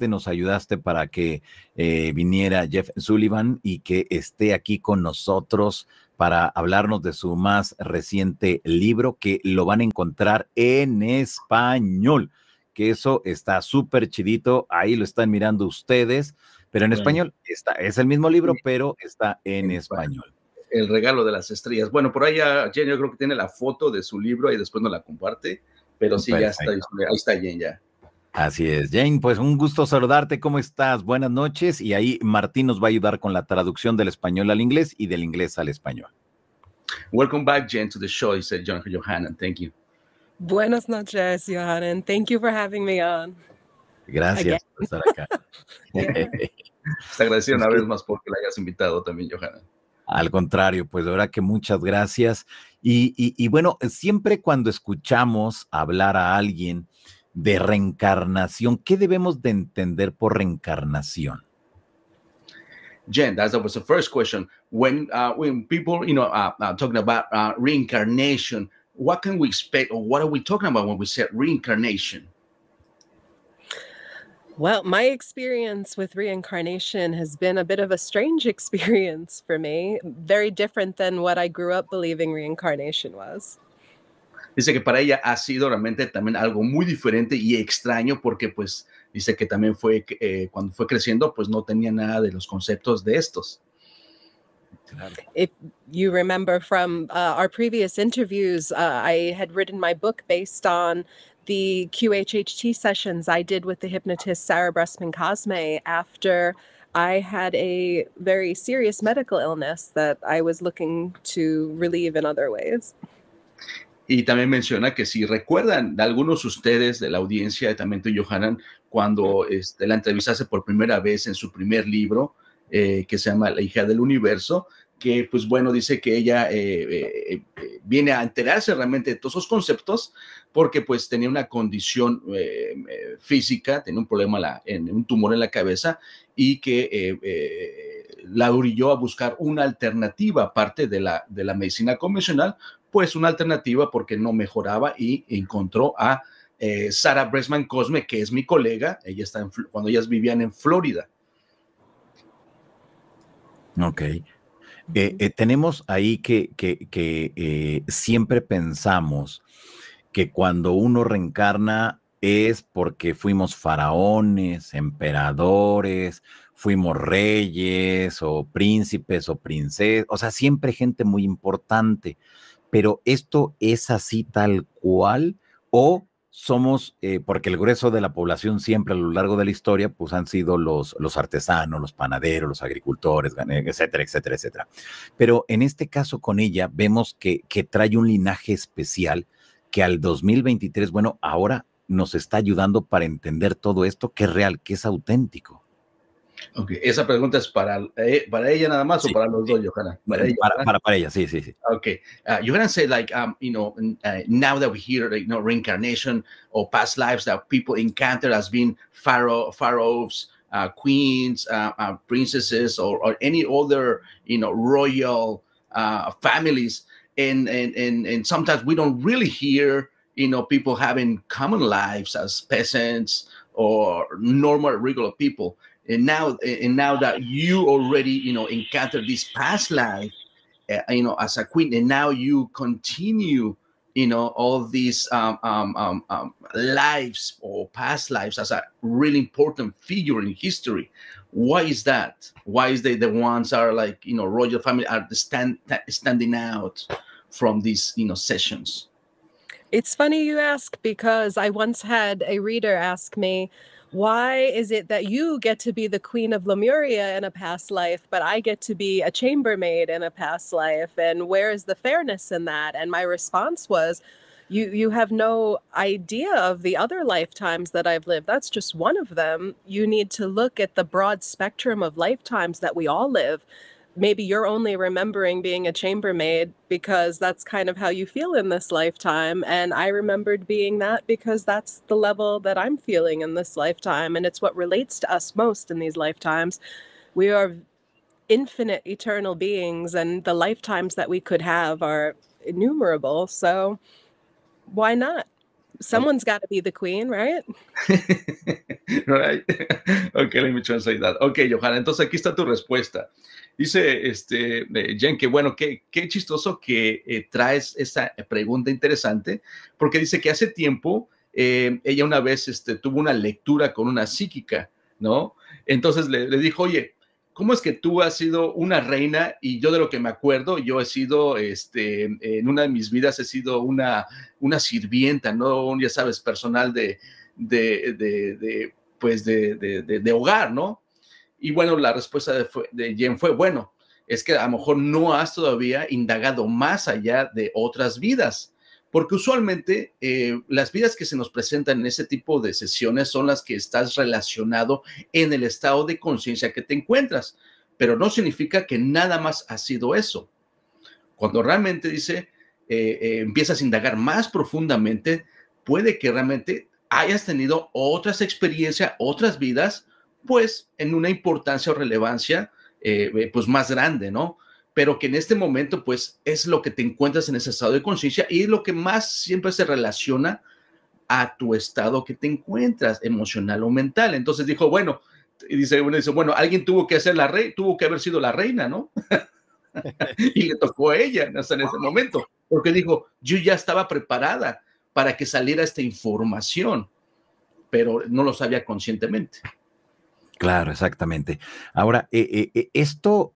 Este, nos ayudaste para que eh, viniera Jeff Sullivan y que esté aquí con nosotros para hablarnos de su más reciente libro que lo van a encontrar en español, que eso está súper chidito, ahí lo están mirando ustedes, pero en español está, es el mismo libro, pero está en español. El regalo de las estrellas. Bueno, por ahí ya Jen yo creo que tiene la foto de su libro y después nos la comparte, pero sí, ya está, ahí está Jen ya. Así es, Jane, pues un gusto saludarte, ¿cómo estás? Buenas noches y ahí Martín nos va a ayudar con la traducción del español al inglés y del inglés al español. Welcome back, Jane, to the show, John thank you. Buenas noches, Johannan. thank you for having me on. Gracias por estar acá. Pues te agradecido una vez más porque la hayas invitado también, Johannan. Al contrario, pues de verdad que muchas gracias. y bueno, siempre cuando escuchamos hablar a alguien, de reencarnación. ¿Qué debemos de entender por reencarnación? Jen, that was the first question. When uh, when people you know uh, uh, talking about uh, reincarnation, what can we expect, or what are we talking about when we said reincarnation? Well, my experience with reincarnation has been a bit of a strange experience for me, very different than what I grew up believing reincarnation was. Dice que para ella ha sido realmente también algo muy diferente y extraño porque pues dice que también fue eh, cuando fue creciendo pues no tenía nada de los conceptos de estos. If you remember from uh, our previous interviews, uh, I had written my book based on the QHHT sessions I did with the hypnotist Sarah Bresman Cosme after I had a very serious medical illness that I was looking to relieve in other ways. Y también menciona que si recuerdan de algunos de ustedes de la audiencia de Tamento Johanan, cuando este, la entrevistase por primera vez en su primer libro, eh, que se llama La hija del universo, que pues bueno, dice que ella eh, eh, viene a enterarse realmente de todos esos conceptos porque pues tenía una condición física, tenía un problema en un tumor en la cabeza y que la orilló a buscar una alternativa aparte de la, de la medicina convencional pues una alternativa porque no mejoraba y encontró a eh, Sarah Sara Bresman Cosme, que es mi colega, ella está cuando ellas vivían en Florida. Ok. Eh, eh, tenemos ahí que, que, que siempre pensamos que cuando uno reencarna es porque fuimos faraones, emperadores, fuimos reyes o príncipes o princesas, o sea, siempre gente muy importante pero esto es así tal cual o somos, eh, porque el grueso de la población siempre a lo largo de la historia, pues han sido los, los artesanos, los panaderos, los agricultores, etcétera, etcétera, etcétera. Pero en este caso con ella vemos que, que trae un linaje especial que al 2023, bueno, ahora nos está ayudando para entender todo esto que es real, que es auténtico. Ok, esa pregunta es para, eh, para ella nada más sí. o para los dos, Johanna? Para, para, para, para, ella, sí, sí, sí. Okay, uh, said, like, um, you know, uh, now that we hear, you know, reincarnation or past lives that people encounter as being pharaoh, pharaohs, uh, queens, uh, uh, princesses, or, or any other, you know, royal uh, families, and, and and and sometimes we don't really hear, you know, people having common lives as peasants or normal, regular people and now and now that you already you know encountered this past life uh, you know as a queen and now you continue you know all these um, um, um, um, lives or past lives as a really important figure in history why is that why is they the ones are like you know royal family are stand, standing out from these you know sessions it's funny you ask because i once had a reader ask me why is it that you get to be the queen of Lemuria in a past life, but I get to be a chambermaid in a past life? And where is the fairness in that? And my response was, you you have no idea of the other lifetimes that I've lived. That's just one of them. You need to look at the broad spectrum of lifetimes that we all live maybe you're only remembering being a chambermaid because that's kind of how you feel in this lifetime. And I remembered being that because that's the level that I'm feeling in this lifetime. And it's what relates to us most in these lifetimes. We are infinite eternal beings, and the lifetimes that we could have are innumerable. So why not? Someone's got to be the queen, right? right. Okay, let me translate that. Ok, Johanna, entonces aquí está tu respuesta. Dice este, eh, Jen que bueno, qué, qué chistoso que eh, traes esa pregunta interesante, porque dice que hace tiempo eh, ella una vez este, tuvo una lectura con una psíquica, ¿no? Entonces le dijo, oye, ¿cómo es que tú has sido una reina y yo de lo que me acuerdo, yo he sido, este, en una de mis vidas he sido una, una sirvienta, ¿no? ya sabes, personal de, de, de, de pues, de, hogar, ¿no? Y bueno, la respuesta de, de Jen fue, bueno, es que a lo mejor no has todavía indagado más allá de otras vidas porque usualmente eh, las vidas que se nos presentan en ese tipo de sesiones son las que estás relacionado en el estado de conciencia que te encuentras, pero no significa que nada más ha sido eso. Cuando realmente dice, eh, eh, empiezas a indagar más profundamente, puede que realmente hayas tenido otras experiencias, otras vidas, pues en una importancia o relevancia, pues más grande, ¿no? pero que en este momento pues es lo que te encuentras en ese estado de conciencia y lo que más siempre se relaciona a tu estado que te encuentras emocional o mental. Entonces dijo, bueno, y dice, bueno, dice, bueno alguien tuvo que ser la rey, tuvo que haber sido la reina, ¿no? y le tocó a ella hasta en ese momento, porque dijo, yo ya estaba preparada para que saliera esta información, pero no lo sabía conscientemente. Claro, exactamente. Ahora, eh, eh, eh, esto